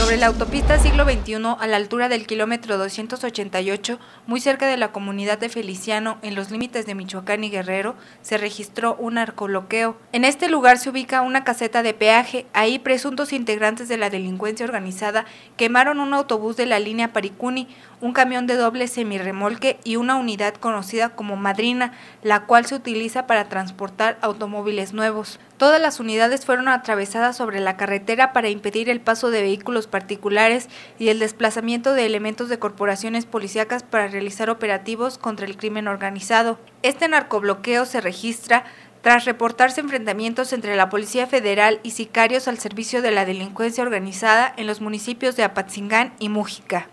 Sobre la autopista siglo XXI, a la altura del kilómetro 288, muy cerca de la comunidad de Feliciano, en los límites de Michoacán y Guerrero, se registró un arcoloqueo. En este lugar se ubica una caseta de peaje. Ahí presuntos integrantes de la delincuencia organizada quemaron un autobús de la línea Paricuni, un camión de doble semirremolque y una unidad conocida como madrina, la cual se utiliza para transportar automóviles nuevos. Todas las unidades fueron atravesadas sobre la carretera para impedir el paso de vehículos particulares y el desplazamiento de elementos de corporaciones policíacas para realizar operativos contra el crimen organizado. Este narcobloqueo se registra tras reportarse enfrentamientos entre la Policía Federal y sicarios al servicio de la delincuencia organizada en los municipios de Apatzingán y Mújica.